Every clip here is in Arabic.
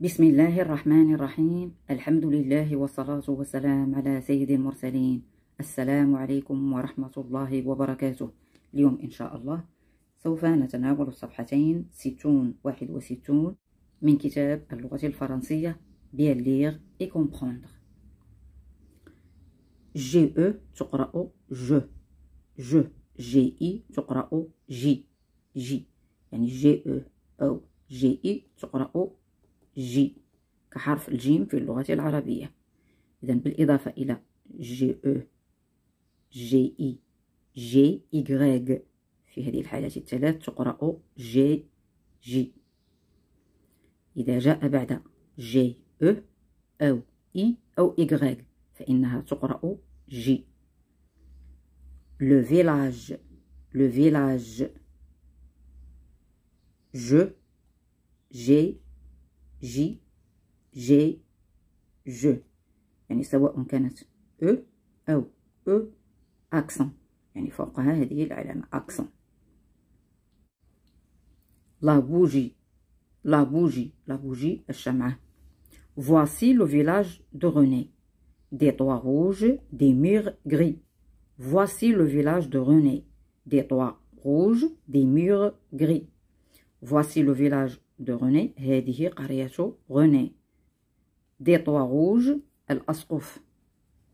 بسم الله الرحمن الرحيم الحمد لله والصلاة والسلام على سيد المرسلين السلام عليكم ورحمة الله وبركاته اليوم إن شاء الله سوف نتناول الصفحتين 60 61 من كتاب اللغة الفرنسية بيان ليغ اي كومبروندر جي او تقرأ جو جو جي اي تقرأ جي جي يعني جي او او جي اي تقرأ جي كحرف الجيم في اللغة العربية إذا بالإضافة إلى جي أو جي إي جي إيغريغ في هذه الحالات الثلاث تقرأ جي جي إذا جاء بعد جي e أو أو إي أو إيغريغ فإنها تقرأ جي لو فيلاج لو فيلاج جو جي J J Je. يعني سواء كانت il أو a un accent. La bougie. La bougie. La bougie, la chemin Voici le village de René. Des toits rouges, des murs gris. Voici le village de René. Des toits rouges, des murs gris. Voici le village دو غوني هذه قرية غوني دي طوا غوج الأسقف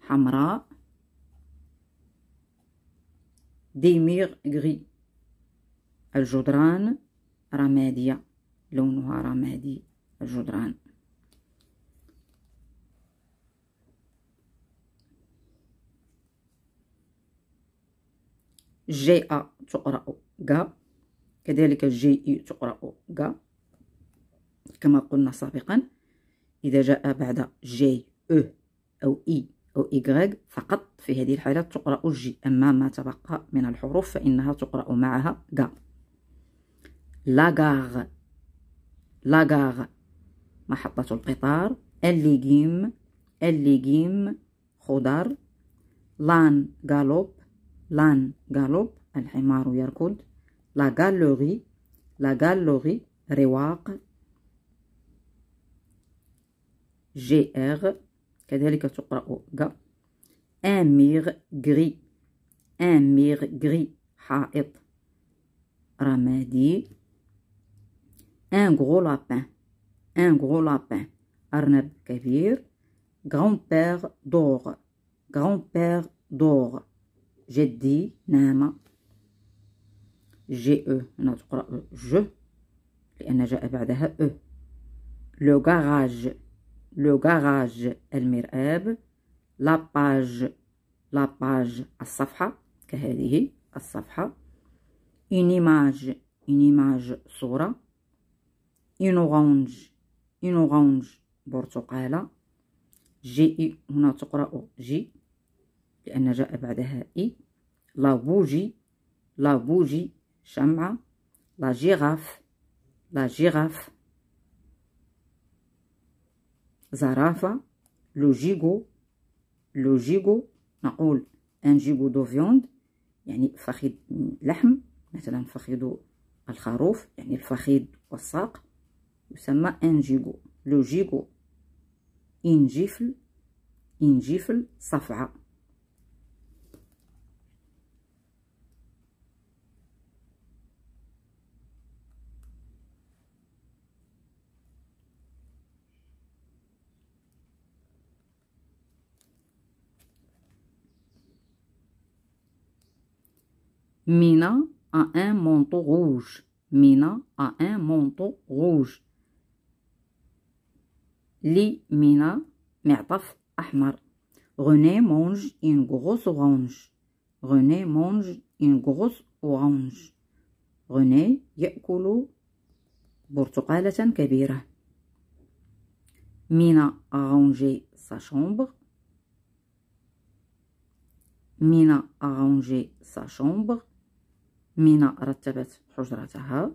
حمراء دي ميغ غري الجدران رمادية لونها رمادي الجدران جي أ تقرأ غا كذلك جي إي تقرأ غا كما قلنا سابقا إذا جاء بعد جي e أو e أو إي أو إي فقط في هذه الحالة تقرأ جي أما ما تبقى من الحروف فإنها تقرأ معها غا لاغاغ لاغاغ محطة القطار الليجيم الليجيم خضار لان غالوب لان غالوب الحمار يركض لا غالوري لا غالوري رواق GR, un myrrh gris, un myrrh gris, un gros lapin, un gros lapin, un grand-père d'or, grand-père d'or, j'ai dit, nama ge là, je e. garage لو غاراج المرآب لاباج لاباج الصفحة كهذه الصفحة اون ايماج اون ايماج صورة اون اورانج اون اورانج برتقالة جي اي هنا تقرأ جي لأن جاء بعدها اي لابوجي لابوجي شمعة لا جيغاف لا جيغاف زرافة لو جيغو لو جيغو نقول ان جيغو دو فيوند يعني فخيد لحم مثلا فخيد الخروف يعني الفخيد والساق يسمى ان جيغو لو جيغو ان جيفل صفعه Mina a un manteau rouge. Mina a un manteau rouge. Li Mina معطف أحمر. René mange une grosse orange. René mange une grosse orange. René يأكل برتقالة كبيرة. Mina a rangé sa chambre. Mina a rangé sa chambre. مينا رتبت حجرتها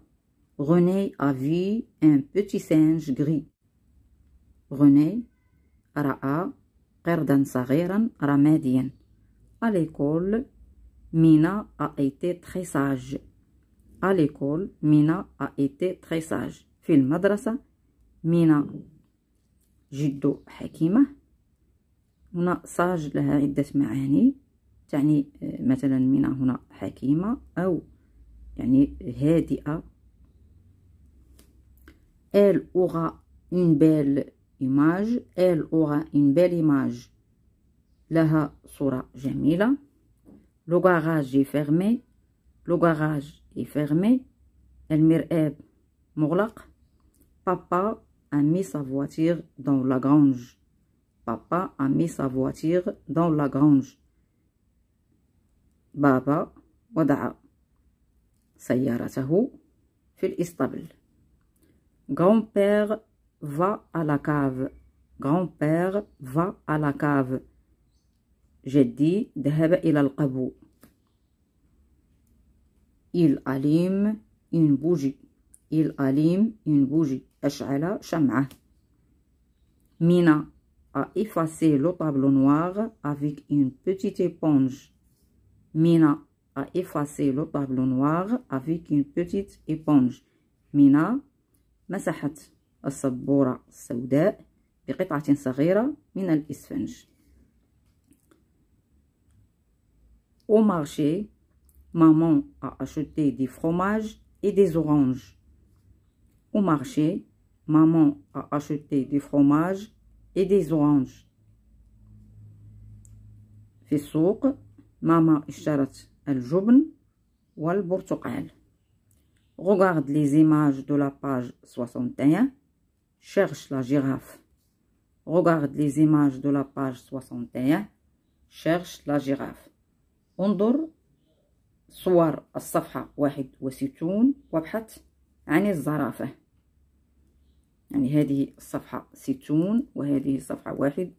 غني أفي أن بوتي سانج غري غني رأى قردا صغيرا رماديا à l'école, مينا ايتي été ساج sage. À l'école, Mina في المدرسة مينا جد حكيمة هنا ساج لها عدة معاني تعني مثلا من هنا حكيمة أو يعني هادئة elle aura une belle image elle aura une belle image لها صورة جميلة le garage est fermé le garage est fermé المرآب مغلق papa a mis sa voiture dans la grange papa a mis sa voiture dans la grange بابا وضع سيارته في الإسطبل Grand-père va à la cave Grand-père va à la cave جدي ذهب إلى القبو Il allume une bougie Il allume une bougie أشعل شمعة Mina a effacé le tableau noir avec une petite éponge Mina a effacé le tableau noir avec une petite éponge. Mina مسحت السبورة السوداء بقطعة صغيرة من Au marché, maman a acheté des fromages et des oranges. Au marché, maman a acheté des fromages et des oranges. في ماما اشترت الجبن والبرتقال غوغارد لي زيماج دو لا باج 61 شيرش لا جيراف غوغارد لي زيماج دو لا باج 61 شيرش لا جيراف انظر صور الصفحة واحد وستون وابحث عن الزرافة يعني هذه الصفحة ستون وهذه الصفحة واحد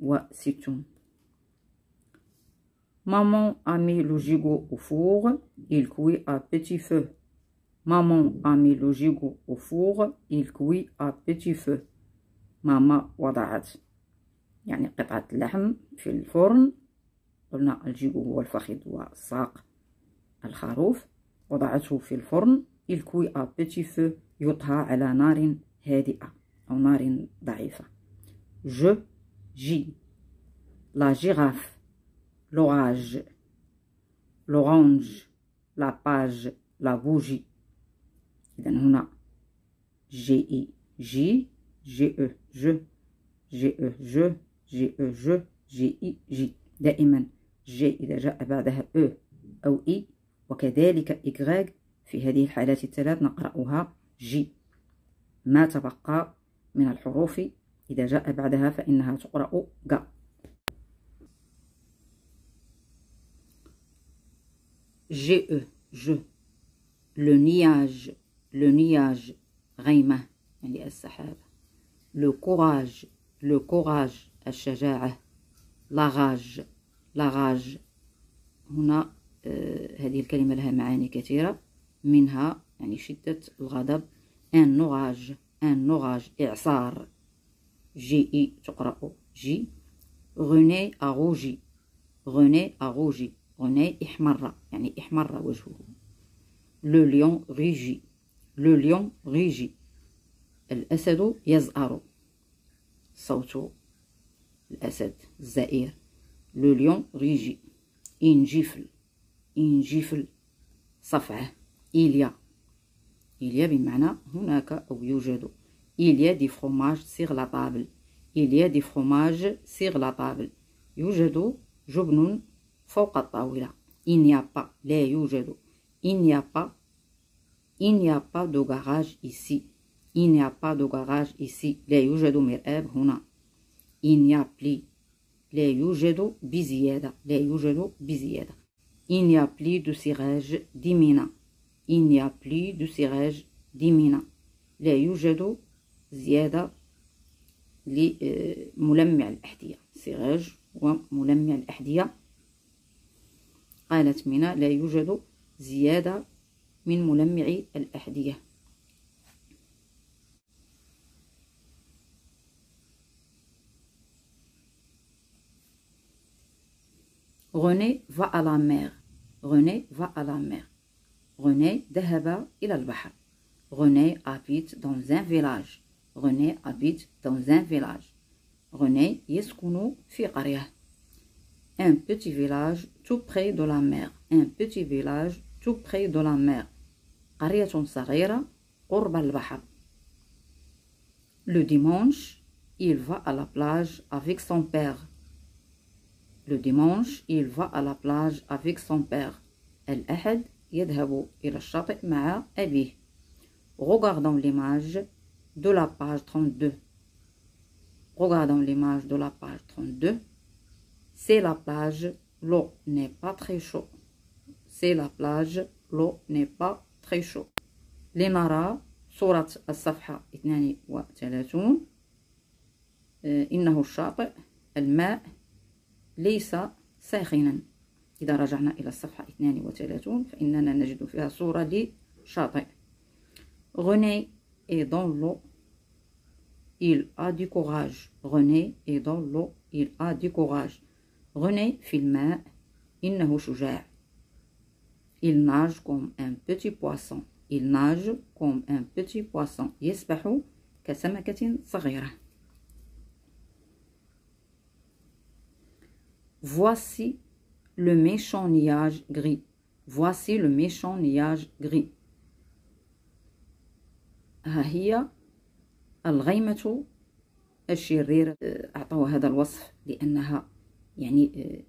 وستون Maman a mis le gigot au four, il cuit à petit feu. Maman a mis le gigot au four, il cuit à petit feu. Maman وضعت يعني قطعة اللحم في الفرن قلنا الجيغو هو الفخذ وساق الخروف وضعته في الفرن الكوي ابيتي فو يطهى على نار هادئة أو نار ضعيفة جو جي لا جيغاف l'orage, l'orange, la page, la bougie. إذا هنا جي إي جي جي أو جو جي أو جو جي أو جو G إي جي دائما جي إذا جاء بعدها e أو أو إي وكذلك إكغاج في هذه الحالات الثلاث نقرأها جي ما تبقى من الحروف إذا جاء بعدها فإنها تقرأ جا GE, je. Le niage, le niage, غيمة يعني السحابة. Le courage, le courage, الشجاعة. La rage, la rage. هنا آه هذه الكلمة لها معاني كثيرة منها يعني شدة الغضب. Un orage, un orage, إعصار. جي تقرأ جي. René a rougi. René a rougi. هنا احمر يعني احمر وجهه لو ليون ريجي لو ليون ريجي الأسد يزأر صوت الأسد الزئير لو ليون ريجي إنجفل إنجفل صفعة إليا إليا بمعنى هناك أو يوجد إليا دي فروماج سيغ لا طابل إليا دي فروماج سيغ لا طابل يوجد جبن فوق الطاولة إن يابا لا يوجد إن يابا إن يابا دو غاراج إيسي إن يابا دو غاراج إيسي لا يوجد مرآب هنا إن يابلي لا يوجد بزيادة لا يوجد بزيادة إن يابلي دو سيراج دي مينا إن يابلي دو سيراج دي مينا لا يوجد زيادة لملمع الأحذية سيراج وملمع الأحذية قالت منى لا يوجد زيادة من ملمع الأحذية غني va à la mer غني va à la mer غني ذهب إلى البحر غني habite dans un village غني habite dans un village غني يسكن في قرية Un petit village tout près de la mer. Un petit village tout près de la mer. Le dimanche, il va à la plage avec son père. Le dimanche, il va à la plage avec son père. Regardons l'image de la page 32. Regardons l'image de la page 32. C'est la plage, l'eau n'est pas très chaud. C'est la plage, l'eau n'est pas très chaud. لنرى صورة الصفحة 32 إنه الشاطئ الماء ليس ساخنا إذا رجعنا إلى الصفحة 32 فإننا نجد فيها صورة لشاطئ René est dans l'eau il a du courage René est dans l'eau il a du courage René Il nage comme un petit poisson. Il nage comme un petit poisson. Voici le méchant nuage gris. Voici le méchant nuage gris. يعني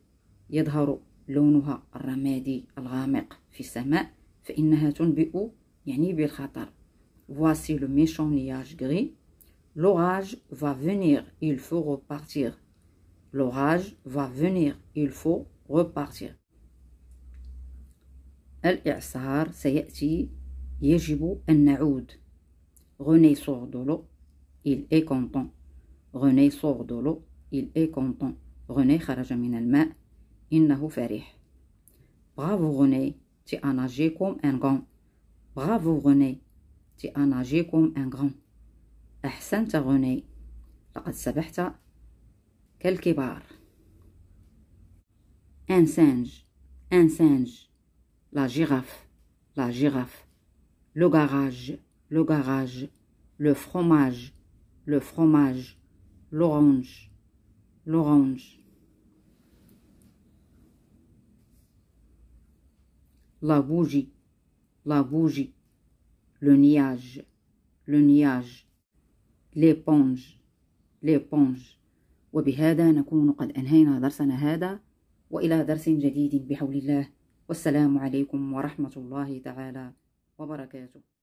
يظهر لونها الرمادي الغامق في السماء فإنها تنبئ يعني بالخطر Voici le méchant nuage gris. L'orage va venir, il faut repartir. L'orage va venir, il faut repartir. الإعصار سيأتي يجب أن نعود René sort de l'eau, il est content. René sort de l'eau, il est content. غني خرج من الماء إنه فرح برافو غني تي أناجيكم أن غون برافو غني تي أناجيكم أن غون أحسنت غني لقد سبحت كالكبار ان سانج ان سانج لا جيغاف لا جيغاف لو غاراج لو غاراج لو فروماج لو فروماج l'orange l'orange. La bougie, la bougie, le niage, le niage, l'éponge, l'éponge. وبهذا نكون قد أنهينا درسنا هذا وإلى درس جديد بحول الله والسلام عليكم ورحمة الله تعالى وبركاته